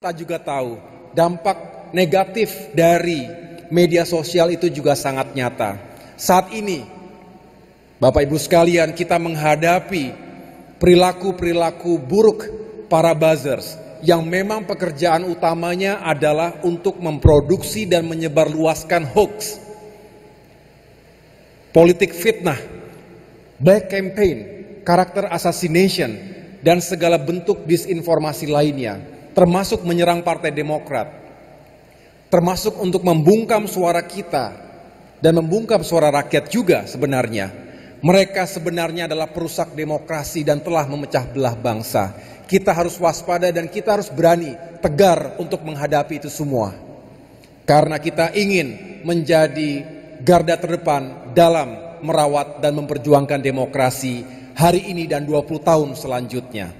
Kita juga tahu dampak negatif dari media sosial itu juga sangat nyata. Saat ini, Bapak Ibu sekalian, kita menghadapi perilaku-perilaku buruk para buzzers yang memang pekerjaan utamanya adalah untuk memproduksi dan menyebarluaskan hoax. Politik fitnah, black campaign, karakter assassination, dan segala bentuk disinformasi lainnya termasuk menyerang Partai Demokrat, termasuk untuk membungkam suara kita dan membungkam suara rakyat juga sebenarnya. Mereka sebenarnya adalah perusak demokrasi dan telah memecah belah bangsa. Kita harus waspada dan kita harus berani tegar untuk menghadapi itu semua. Karena kita ingin menjadi garda terdepan dalam merawat dan memperjuangkan demokrasi hari ini dan 20 tahun selanjutnya.